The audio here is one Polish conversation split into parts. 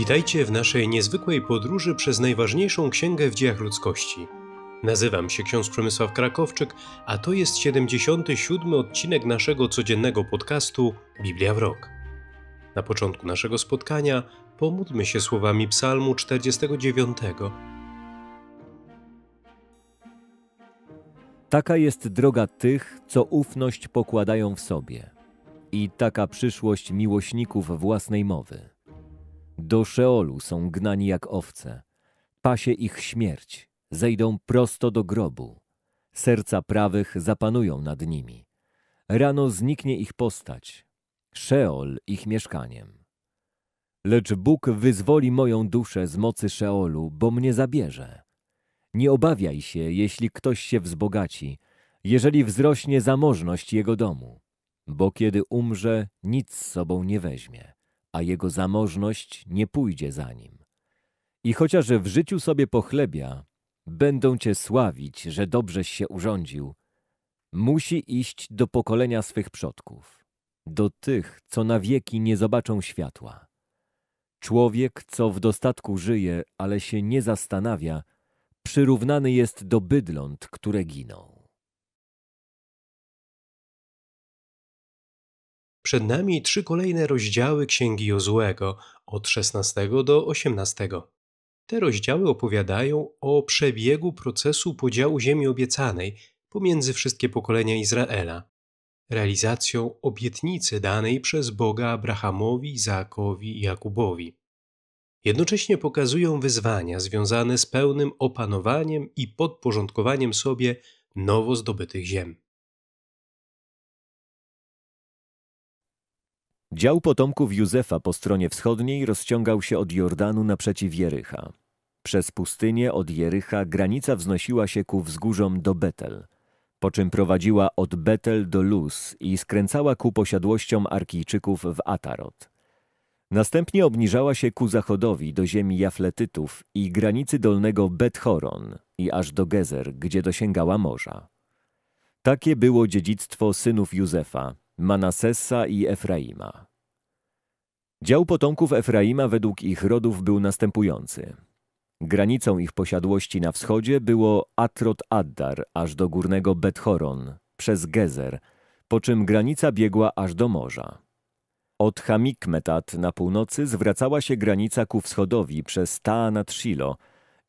Witajcie w naszej niezwykłej podróży przez najważniejszą księgę w dziejach ludzkości. Nazywam się ksiądz Przemysław Krakowczyk, a to jest 77 odcinek naszego codziennego podcastu Biblia w rok. Na początku naszego spotkania pomódlmy się słowami Psalmu 49. Taka jest droga tych, co ufność pokładają w sobie, i taka przyszłość miłośników własnej mowy. Do Szeolu są gnani jak owce. Pasie ich śmierć, zejdą prosto do grobu. Serca prawych zapanują nad nimi. Rano zniknie ich postać, Szeol ich mieszkaniem. Lecz Bóg wyzwoli moją duszę z mocy Szeolu, bo mnie zabierze. Nie obawiaj się, jeśli ktoś się wzbogaci, jeżeli wzrośnie zamożność jego domu, bo kiedy umrze, nic z sobą nie weźmie a jego zamożność nie pójdzie za nim. I chociaż w życiu sobie pochlebia, będą cię sławić, że dobrześ się urządził, musi iść do pokolenia swych przodków, do tych, co na wieki nie zobaczą światła. Człowiek, co w dostatku żyje, ale się nie zastanawia, przyrównany jest do bydląt, które giną. Przed nami trzy kolejne rozdziały Księgi Jozłego od 16 do 18. Te rozdziały opowiadają o przebiegu procesu podziału ziemi obiecanej pomiędzy wszystkie pokolenia Izraela, realizacją obietnicy danej przez Boga Abrahamowi, Zaakowi i Jakubowi. Jednocześnie pokazują wyzwania związane z pełnym opanowaniem i podporządkowaniem sobie nowo zdobytych ziem. Dział potomków Józefa po stronie wschodniej rozciągał się od Jordanu naprzeciw Jericha. Przez pustynię od Jericha granica wznosiła się ku wzgórzom do Betel, po czym prowadziła od Betel do Luz i skręcała ku posiadłościom Arkijczyków w Atarot. Następnie obniżała się ku zachodowi do ziemi Jafletytów i granicy dolnego Bethoron i aż do Gezer, gdzie dosięgała morza. Takie było dziedzictwo synów Józefa, Manasesa i Efraima. Dział potomków Efraima według ich rodów był następujący. Granicą ich posiadłości na wschodzie było Atrot Addar aż do górnego Bethoron przez Gezer, po czym granica biegła aż do morza. Od Hamikmetat na północy zwracała się granica ku wschodowi przez Taanat Shilo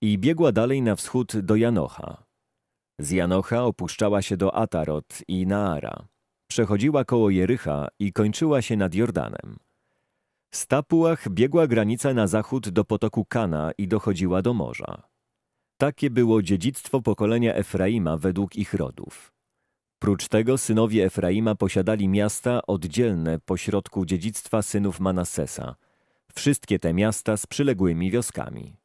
i biegła dalej na wschód do Janocha. Z Janocha opuszczała się do Atarot i Naara przechodziła koło Jericha i kończyła się nad Jordanem. Z Tapuach biegła granica na zachód do potoku Kana i dochodziła do morza. Takie było dziedzictwo pokolenia Efraima według ich rodów. Prócz tego synowie Efraima posiadali miasta oddzielne pośrodku dziedzictwa synów Manassesa, wszystkie te miasta z przyległymi wioskami.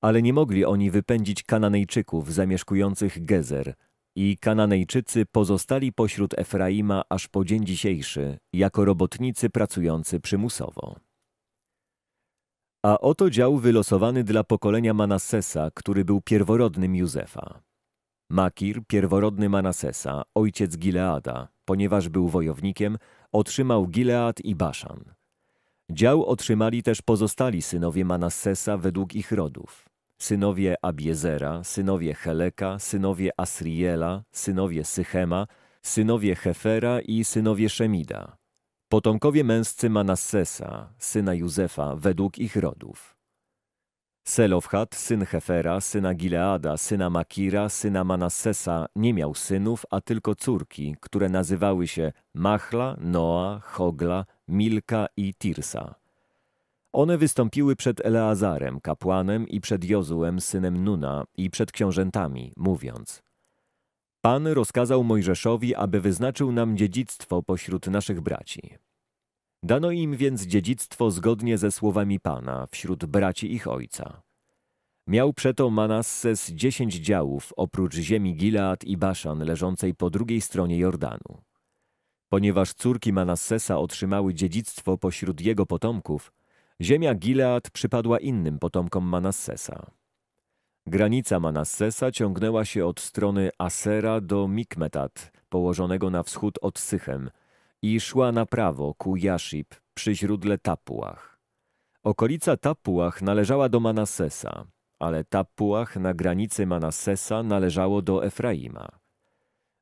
Ale nie mogli oni wypędzić Kananejczyków zamieszkujących Gezer, i Kananejczycy pozostali pośród Efraima aż po dzień dzisiejszy, jako robotnicy pracujący przymusowo. A oto dział wylosowany dla pokolenia Manassesa, który był pierworodnym Józefa. Makir, pierworodny Manassesa, ojciec Gileada, ponieważ był wojownikiem, otrzymał Gilead i Baszan. Dział otrzymali też pozostali synowie Manassesa według ich rodów synowie Abiezera, synowie Heleka, synowie Asriela, synowie Sychema, synowie Hefera i synowie Szemida. Potomkowie męscy Manassesa, syna Józefa, według ich rodów. Selofhat, syn Hefera, syna Gileada, syna Makira, syna Manassesa, nie miał synów, a tylko córki, które nazywały się Machla, Noa, Hogla, Milka i Tirsa. One wystąpiły przed Eleazarem, kapłanem i przed Jozułem, synem Nuna i przed książętami, mówiąc Pan rozkazał Mojżeszowi, aby wyznaczył nam dziedzictwo pośród naszych braci. Dano im więc dziedzictwo zgodnie ze słowami Pana wśród braci ich ojca. Miał przeto Manasses dziesięć działów oprócz ziemi Gilead i Baszan leżącej po drugiej stronie Jordanu. Ponieważ córki Manassesa otrzymały dziedzictwo pośród jego potomków, Ziemia Gilead przypadła innym potomkom Manassesa. Granica Manassesa ciągnęła się od strony Asera do Mikmetat, położonego na wschód od Sychem, i szła na prawo ku Jaszib przy źródle Tapuach. Okolica Tapuach należała do Manassesa, ale Tapuach na granicy Manassesa należało do Efraima.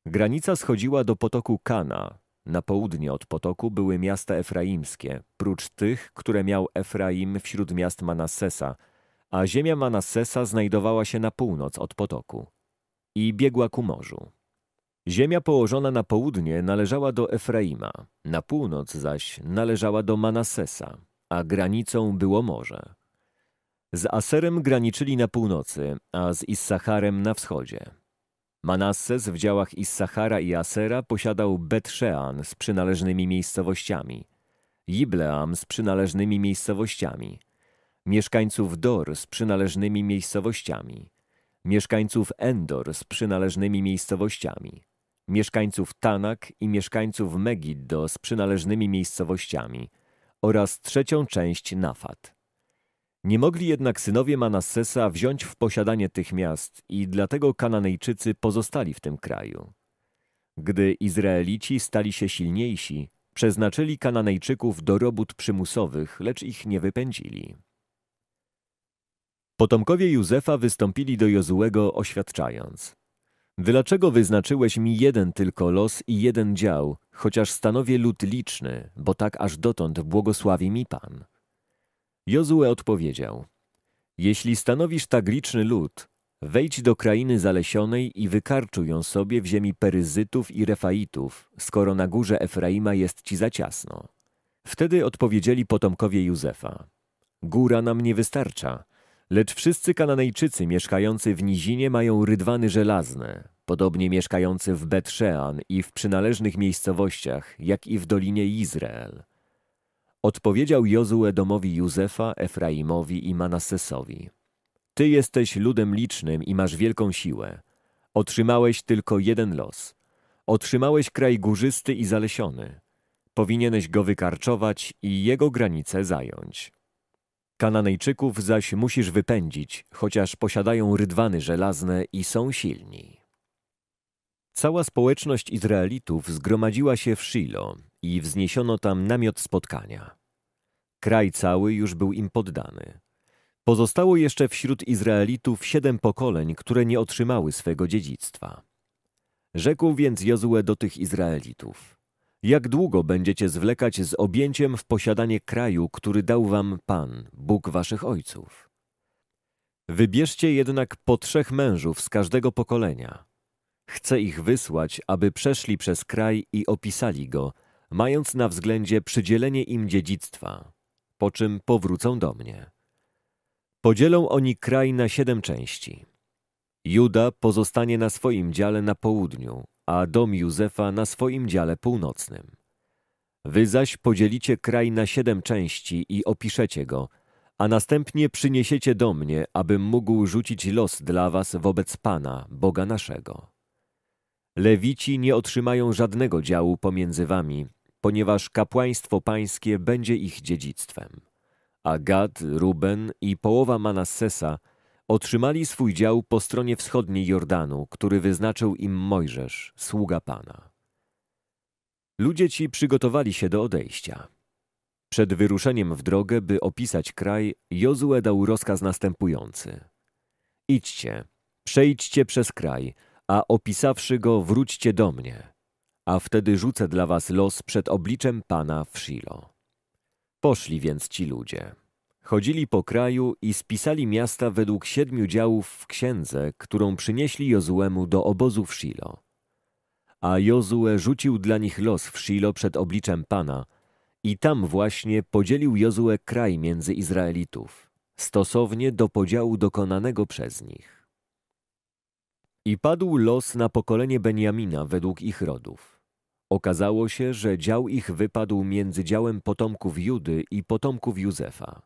Granica schodziła do potoku Kana, na południe od potoku były miasta efraimskie, prócz tych, które miał Efraim wśród miast Manassesa, a ziemia Manassesa znajdowała się na północ od potoku i biegła ku morzu. Ziemia położona na południe należała do Efraima, na północ zaś należała do Manassesa, a granicą było morze. Z Aserem graniczyli na północy, a z Issacharem na wschodzie. Manasses w działach Issachara i Asera posiadał Betrzean z przynależnymi miejscowościami, Jibleam z przynależnymi miejscowościami, mieszkańców Dor z przynależnymi miejscowościami, mieszkańców Endor z przynależnymi miejscowościami, mieszkańców Tanak i mieszkańców Megiddo z przynależnymi miejscowościami oraz trzecią część Nafat. Nie mogli jednak synowie Manassesa wziąć w posiadanie tych miast i dlatego Kananejczycy pozostali w tym kraju. Gdy Izraelici stali się silniejsi, przeznaczyli Kananejczyków do robót przymusowych, lecz ich nie wypędzili. Potomkowie Józefa wystąpili do Jozułego oświadczając Dlaczego wyznaczyłeś mi jeden tylko los i jeden dział, chociaż stanowię lud liczny, bo tak aż dotąd błogosławi mi Pan? Jozue odpowiedział: Jeśli stanowisz tak liczny lud, wejdź do krainy zalesionej i wykarczuj ją sobie w ziemi Peryzytów i Refaitów, skoro na górze Efraima jest ci za ciasno. Wtedy odpowiedzieli potomkowie Józefa: Góra nam nie wystarcza, lecz wszyscy Kananejczycy mieszkający w nizinie mają rydwany żelazne, podobnie mieszkający w Betrzean i w przynależnych miejscowościach, jak i w Dolinie Izrael. Odpowiedział Jozue domowi Józefa, Efraimowi i Manasesowi. Ty jesteś ludem licznym i masz wielką siłę. Otrzymałeś tylko jeden los. Otrzymałeś kraj górzysty i zalesiony. Powinieneś go wykarczować i jego granice zająć. Kananejczyków zaś musisz wypędzić, chociaż posiadają rydwany żelazne i są silni. Cała społeczność Izraelitów zgromadziła się w Shilo, i wzniesiono tam namiot spotkania. Kraj cały już był im poddany. Pozostało jeszcze wśród Izraelitów siedem pokoleń, które nie otrzymały swego dziedzictwa. Rzekł więc Jozue do tych Izraelitów: Jak długo będziecie zwlekać z objęciem w posiadanie kraju, który dał wam Pan, Bóg waszych ojców? Wybierzcie jednak po trzech mężów z każdego pokolenia. Chcę ich wysłać, aby przeszli przez kraj i opisali go, mając na względzie przydzielenie im dziedzictwa, po czym powrócą do mnie. Podzielą oni kraj na siedem części. Juda pozostanie na swoim dziale na południu, a dom Józefa na swoim dziale północnym. Wy zaś podzielicie kraj na siedem części i opiszecie go, a następnie przyniesiecie do mnie, abym mógł rzucić los dla was wobec Pana, Boga naszego. Lewici nie otrzymają żadnego działu pomiędzy wami, ponieważ kapłaństwo pańskie będzie ich dziedzictwem. A Gad, Ruben i połowa Manassesa otrzymali swój dział po stronie wschodniej Jordanu, który wyznaczył im Mojżesz, sługa Pana. Ludzie ci przygotowali się do odejścia. Przed wyruszeniem w drogę, by opisać kraj, Jozue dał rozkaz następujący. Idźcie, przejdźcie przez kraj, a opisawszy go wróćcie do mnie – a wtedy rzucę dla was los przed obliczem Pana w Shiloh. Poszli więc ci ludzie. Chodzili po kraju i spisali miasta według siedmiu działów w księdze, którą przynieśli Jozuemu do obozu w Shiloh. A Jozue rzucił dla nich los w Shiloh przed obliczem Pana i tam właśnie podzielił Jozue kraj między Izraelitów, stosownie do podziału dokonanego przez nich. I padł los na pokolenie Benjamina według ich rodów. Okazało się, że dział ich wypadł między działem potomków Judy i potomków Józefa.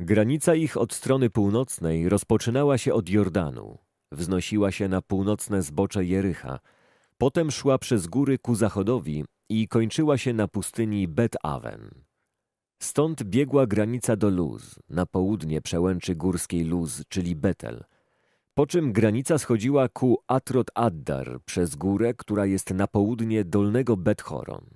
Granica ich od strony północnej rozpoczynała się od Jordanu, wznosiła się na północne zbocze Jericha, potem szła przez góry ku zachodowi i kończyła się na pustyni Bet-Awen. Stąd biegła granica do Luz, na południe przełęczy górskiej Luz, czyli Betel – po czym granica schodziła ku Atrot Addar przez górę, która jest na południe dolnego Bethoron.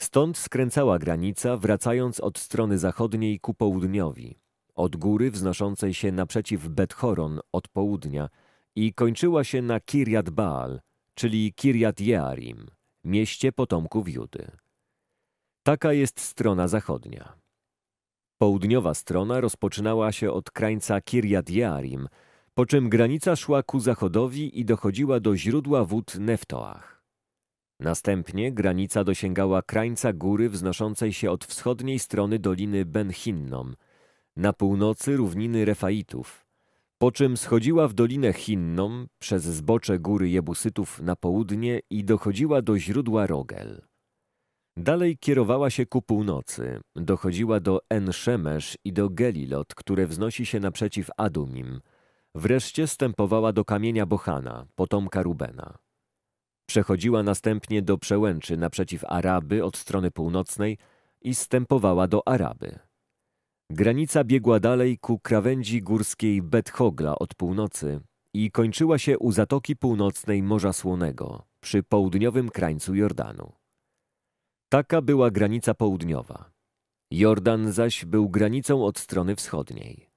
Stąd skręcała granica, wracając od strony zachodniej ku południowi, od góry wznoszącej się naprzeciw Bethoron od południa i kończyła się na Kirjat Baal, czyli Kirjat Jearim, mieście potomków Judy. Taka jest strona zachodnia. Południowa strona rozpoczynała się od krańca Kirjat Jearim – po czym granica szła ku zachodowi i dochodziła do źródła wód Neftoach. Następnie granica dosięgała krańca góry wznoszącej się od wschodniej strony doliny Ben-Hinnom, na północy równiny Refaitów, po czym schodziła w dolinę Hinnom przez zbocze góry Jebusytów na południe i dochodziła do źródła Rogel. Dalej kierowała się ku północy, dochodziła do En-Szemesz i do Gelilot, które wznosi się naprzeciw Adumim, Wreszcie stępowała do kamienia Bochana, potomka Rubena. Przechodziła następnie do przełęczy naprzeciw Araby od strony północnej i stępowała do Araby. Granica biegła dalej ku krawędzi górskiej Bethogla od północy i kończyła się u zatoki północnej Morza Słonego, przy południowym krańcu Jordanu. Taka była granica południowa. Jordan zaś był granicą od strony wschodniej.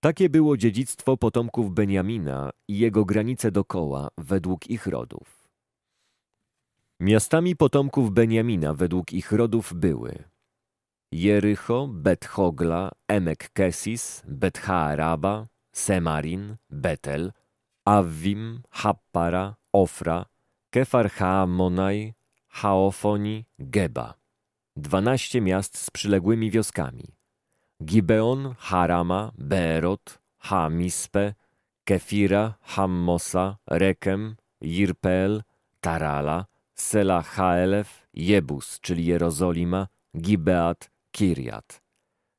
Takie było dziedzictwo potomków Beniamina i jego granice dokoła według ich rodów. Miastami potomków Beniamina według ich rodów były Jericho, Bethogla, Emek Kesis, Bethaaraba, Semarin, Betel, Avim, Happara, Ofra, Kefar Haamonaj, Haofoni, Geba. Dwanaście miast z przyległymi wioskami – Gibeon, Harama, Berot, Hamispe, Kefira, Hammosa, Rekem, Jirpeel, Tarala, Sela Haelef, Jebus, czyli Jerozolima, Gibeat, Kirjat.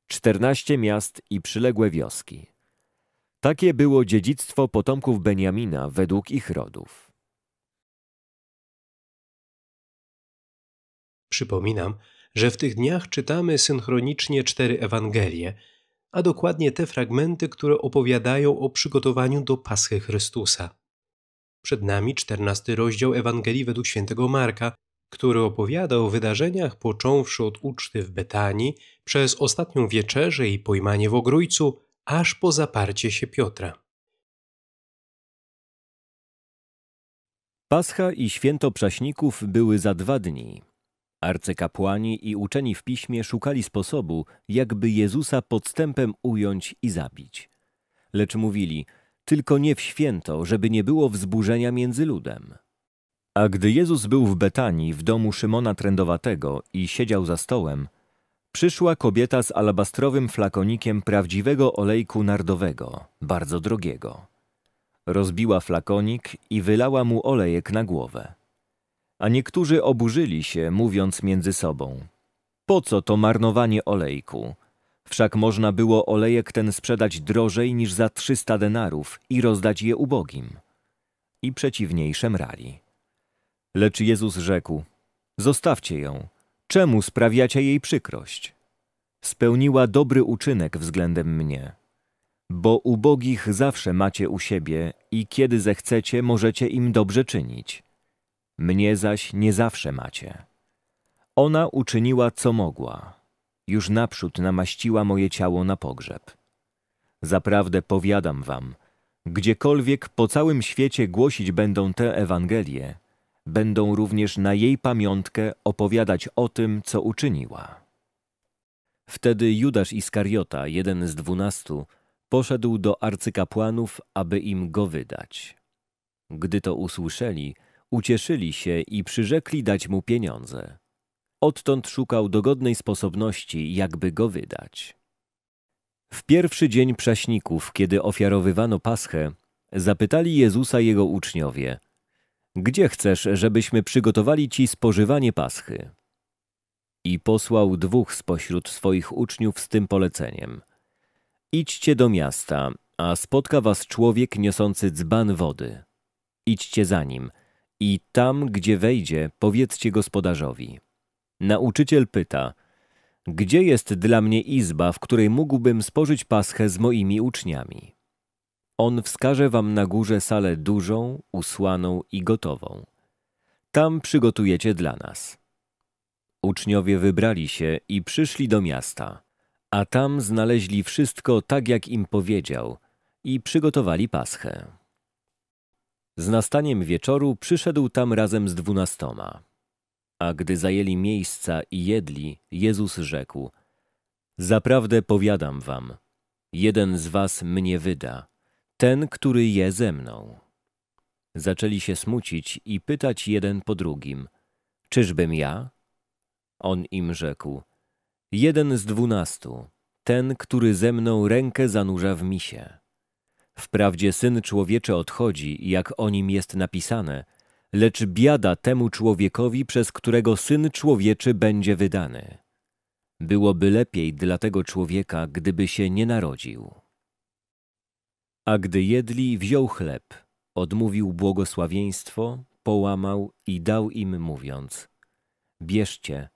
Czternaście miast i przyległe wioski. Takie było dziedzictwo potomków Beniamina według ich rodów. Przypominam, że w tych dniach czytamy synchronicznie cztery Ewangelie, a dokładnie te fragmenty, które opowiadają o przygotowaniu do Paschy Chrystusa. Przed nami czternasty rozdział Ewangelii według świętego Marka, który opowiada o wydarzeniach począwszy od uczty w Betanii, przez ostatnią wieczerzę i pojmanie w ogrójcu, aż po zaparcie się Piotra. Pascha i święto Prześników były za dwa dni, Arcykapłani i uczeni w piśmie szukali sposobu, jakby Jezusa podstępem ująć i zabić. Lecz mówili, tylko nie w święto, żeby nie było wzburzenia między ludem. A gdy Jezus był w Betanii, w domu Szymona Trędowatego i siedział za stołem, przyszła kobieta z alabastrowym flakonikiem prawdziwego olejku nardowego, bardzo drogiego. Rozbiła flakonik i wylała mu olejek na głowę a niektórzy oburzyli się, mówiąc między sobą: Po co to marnowanie olejku? Wszak można było olejek ten sprzedać drożej niż za trzysta denarów i rozdać je ubogim. I przeciwniejsze mrali. Lecz Jezus rzekł: Zostawcie ją, czemu sprawiacie jej przykrość? Spełniła dobry uczynek względem mnie. Bo ubogich zawsze macie u siebie i kiedy zechcecie, możecie im dobrze czynić mnie zaś nie zawsze macie. Ona uczyniła, co mogła. Już naprzód namaściła moje ciało na pogrzeb. Zaprawdę powiadam wam, gdziekolwiek po całym świecie głosić będą te Ewangelie, będą również na jej pamiątkę opowiadać o tym, co uczyniła. Wtedy Judasz Iskariota, jeden z dwunastu, poszedł do arcykapłanów, aby im go wydać. Gdy to usłyszeli, Ucieszyli się i przyrzekli dać mu pieniądze. Odtąd szukał dogodnej sposobności, jakby go wydać. W pierwszy dzień prześników, kiedy ofiarowywano paschę, zapytali Jezusa jego uczniowie – gdzie chcesz, żebyśmy przygotowali ci spożywanie paschy? I posłał dwóch spośród swoich uczniów z tym poleceniem. Idźcie do miasta, a spotka was człowiek niosący dzban wody. Idźcie za nim, i tam, gdzie wejdzie, powiedzcie gospodarzowi. Nauczyciel pyta, gdzie jest dla mnie izba, w której mógłbym spożyć paschę z moimi uczniami? On wskaże wam na górze salę dużą, usłaną i gotową. Tam przygotujecie dla nas. Uczniowie wybrali się i przyszli do miasta, a tam znaleźli wszystko tak, jak im powiedział i przygotowali paschę. Z nastaniem wieczoru przyszedł tam razem z dwunastoma. A gdy zajęli miejsca i jedli, Jezus rzekł: Zaprawdę powiadam wam, jeden z was mnie wyda, ten, który je ze mną. Zaczęli się smucić i pytać jeden po drugim: Czyżbym ja? On im rzekł: Jeden z dwunastu, ten, który ze mną rękę zanurza w misie. Wprawdzie syn człowieczy odchodzi, jak o nim jest napisane, lecz biada temu człowiekowi, przez którego syn człowieczy będzie wydany. Byłoby lepiej dla tego człowieka, gdyby się nie narodził. A gdy jedli, wziął chleb, odmówił błogosławieństwo, połamał i dał im mówiąc: Bierzcie,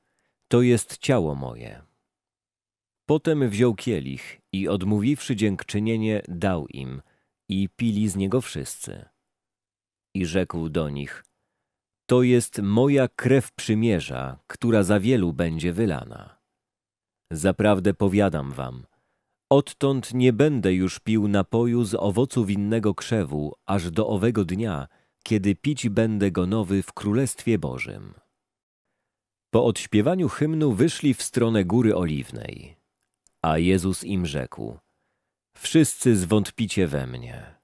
to jest ciało moje. Potem wziął kielich i odmówiwszy dziękczynienie, dał im i pili z niego wszyscy. I rzekł do nich, to jest moja krew przymierza, która za wielu będzie wylana. Zaprawdę powiadam wam, odtąd nie będę już pił napoju z owocu winnego krzewu, aż do owego dnia, kiedy pić będę go nowy w Królestwie Bożym. Po odśpiewaniu hymnu wyszli w stronę Góry Oliwnej, a Jezus im rzekł – wszyscy zwątpicie we mnie.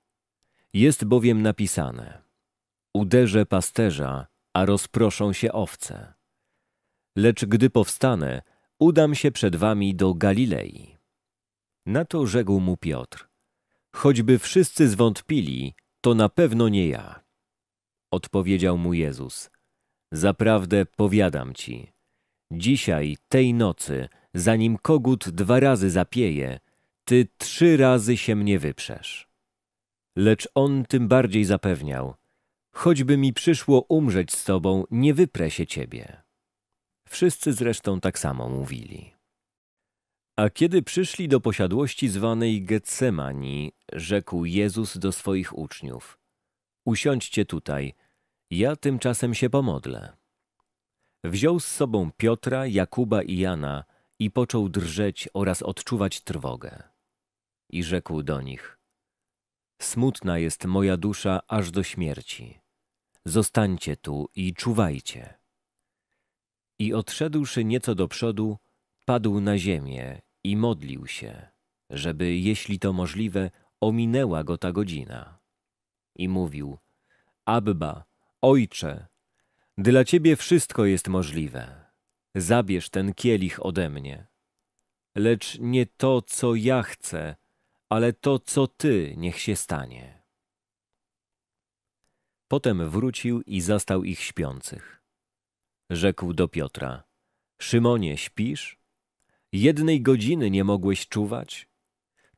Jest bowiem napisane: Uderzę pasterza, a rozproszą się owce. Lecz gdy powstanę, udam się przed wami do Galilei. Na to rzekł mu Piotr: Choćby wszyscy zwątpili, to na pewno nie ja. Odpowiedział mu Jezus: Zaprawdę powiadam ci, dzisiaj, tej nocy, zanim kogut dwa razy zapieje, ty trzy razy się mnie wyprzesz. Lecz on tym bardziej zapewniał, choćby mi przyszło umrzeć z tobą, nie wyprę się ciebie. Wszyscy zresztą tak samo mówili. A kiedy przyszli do posiadłości zwanej Getsemani, rzekł Jezus do swoich uczniów: Usiądźcie tutaj, ja tymczasem się pomodlę. Wziął z sobą Piotra, Jakuba i Jana i począł drżeć oraz odczuwać trwogę i rzekł do nich: Smutna jest moja dusza aż do śmierci. Zostańcie tu i czuwajcie. I odszedłszy nieco do przodu, padł na ziemię i modlił się, żeby, jeśli to możliwe, ominęła go ta godzina. I mówił: Abba, ojcze, dla ciebie wszystko jest możliwe. Zabierz ten kielich ode mnie. Lecz nie to, co ja chcę, ale to, co ty, niech się stanie. Potem wrócił i zastał ich śpiących. Rzekł do Piotra: Szymonie, śpisz? Jednej godziny nie mogłeś czuwać?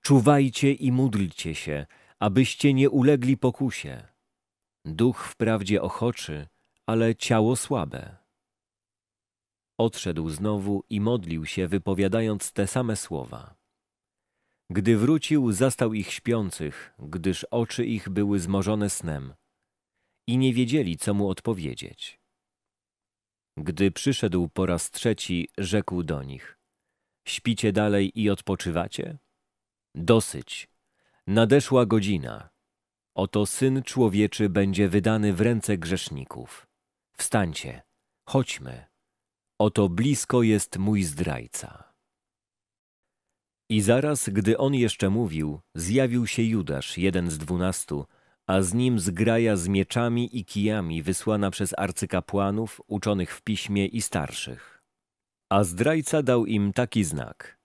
Czuwajcie i módlcie się, abyście nie ulegli pokusie. Duch wprawdzie ochoczy, ale ciało słabe. Odszedł znowu i modlił się, wypowiadając te same słowa. Gdy wrócił, zastał ich śpiących, gdyż oczy ich były zmorzone snem i nie wiedzieli, co mu odpowiedzieć. Gdy przyszedł po raz trzeci, rzekł do nich: Śpicie dalej i odpoczywacie? Dosyć. Nadeszła godzina. Oto syn człowieczy będzie wydany w ręce grzeszników. Wstańcie, chodźmy. Oto blisko jest mój zdrajca. I zaraz, gdy on jeszcze mówił, zjawił się Judasz, jeden z dwunastu, a z nim zgraja z mieczami i kijami wysłana przez arcykapłanów, uczonych w piśmie i starszych. A zdrajca dał im taki znak.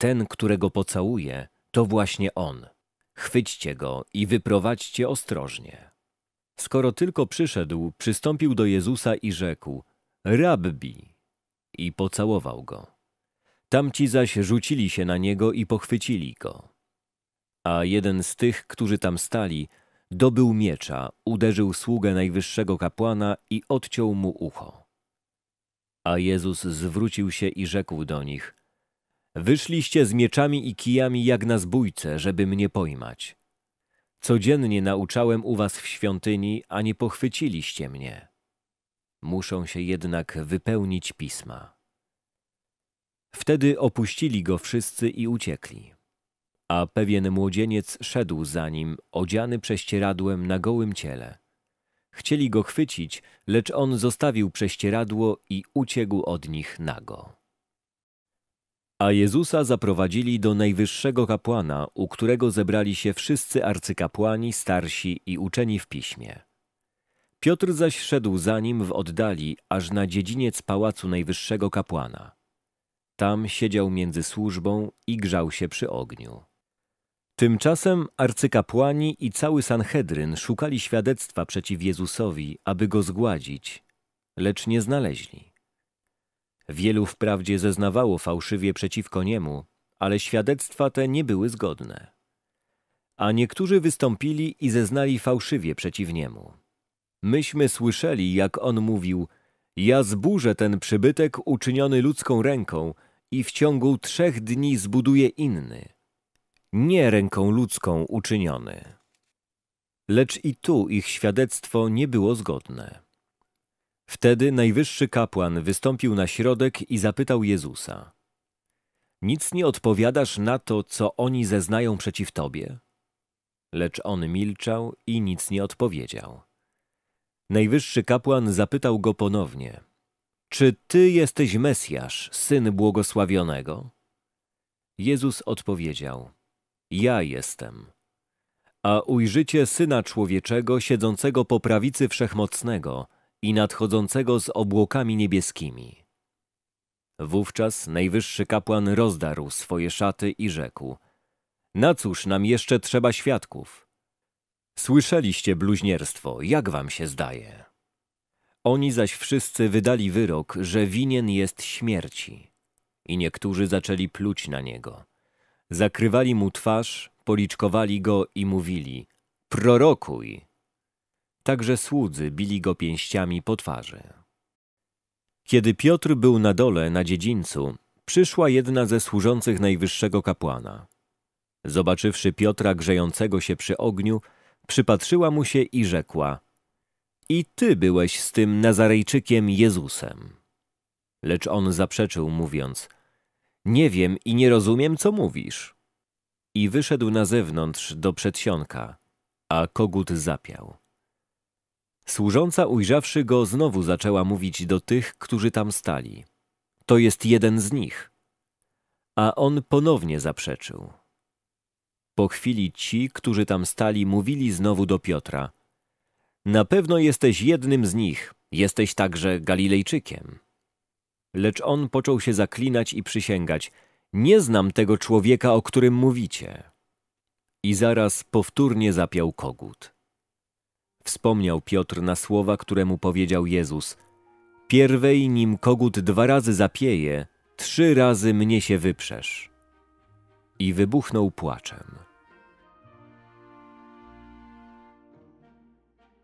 Ten, którego pocałuje, to właśnie on. Chwyćcie go i wyprowadźcie ostrożnie. Skoro tylko przyszedł, przystąpił do Jezusa i rzekł: Rabbi! I pocałował go. Tamci zaś rzucili się na niego i pochwycili go. A jeden z tych, którzy tam stali, dobył miecza, uderzył sługę najwyższego kapłana i odciął mu ucho. A Jezus zwrócił się i rzekł do nich: Wyszliście z mieczami i kijami jak na zbójce, żeby mnie pojmać. Codziennie nauczałem u was w świątyni, a nie pochwyciliście mnie. Muszą się jednak wypełnić pisma. Wtedy opuścili go wszyscy i uciekli. A pewien młodzieniec szedł za nim, odziany prześcieradłem na gołym ciele. Chcieli go chwycić, lecz on zostawił prześcieradło i uciekł od nich nago. A Jezusa zaprowadzili do najwyższego kapłana, u którego zebrali się wszyscy arcykapłani, starsi i uczeni w piśmie. Piotr zaś szedł za nim w oddali, aż na dziedziniec pałacu najwyższego kapłana. Tam siedział między służbą i grzał się przy ogniu. Tymczasem arcykapłani i cały Sanhedryn szukali świadectwa przeciw Jezusowi, aby go zgładzić, lecz nie znaleźli. Wielu wprawdzie zeznawało fałszywie przeciwko niemu, ale świadectwa te nie były zgodne. A niektórzy wystąpili i zeznali fałszywie przeciw niemu. Myśmy słyszeli, jak on mówił: Ja zburzę ten przybytek uczyniony ludzką ręką i w ciągu trzech dni zbuduje inny, nie ręką ludzką uczyniony. Lecz i tu ich świadectwo nie było zgodne. Wtedy najwyższy kapłan wystąpił na środek i zapytał Jezusa: Nic nie odpowiadasz na to, co oni zeznają przeciw tobie? Lecz on milczał i nic nie odpowiedział. Najwyższy kapłan zapytał go ponownie: czy Ty jesteś Mesjasz, Syn Błogosławionego? Jezus odpowiedział, Ja jestem. A ujrzycie Syna Człowieczego siedzącego po prawicy Wszechmocnego i nadchodzącego z obłokami niebieskimi. Wówczas najwyższy kapłan rozdarł swoje szaty i rzekł, Na cóż nam jeszcze trzeba świadków? Słyszeliście bluźnierstwo, jak wam się zdaje? Oni zaś wszyscy wydali wyrok, że winien jest śmierci. I niektórzy zaczęli pluć na niego. Zakrywali mu twarz, policzkowali go i mówili – prorokuj! Także słudzy bili go pięściami po twarzy. Kiedy Piotr był na dole, na dziedzińcu, przyszła jedna ze służących najwyższego kapłana. Zobaczywszy Piotra grzejącego się przy ogniu, przypatrzyła mu się i rzekła – i ty byłeś z tym Nazarejczykiem Jezusem. Lecz on zaprzeczył, mówiąc, nie wiem i nie rozumiem, co mówisz. I wyszedł na zewnątrz do przedsionka, a kogut zapiał. Służąca ujrzawszy go znowu zaczęła mówić do tych, którzy tam stali. To jest jeden z nich. A on ponownie zaprzeczył. Po chwili ci, którzy tam stali, mówili znowu do Piotra – na pewno jesteś jednym z nich, jesteś także Galilejczykiem. Lecz on począł się zaklinać i przysięgać. Nie znam tego człowieka, o którym mówicie. I zaraz powtórnie zapiał kogut. Wspomniał Piotr na słowa, które mu powiedział Jezus. Pierwej, nim kogut dwa razy zapieje, trzy razy mnie się wyprzesz. I wybuchnął płaczem.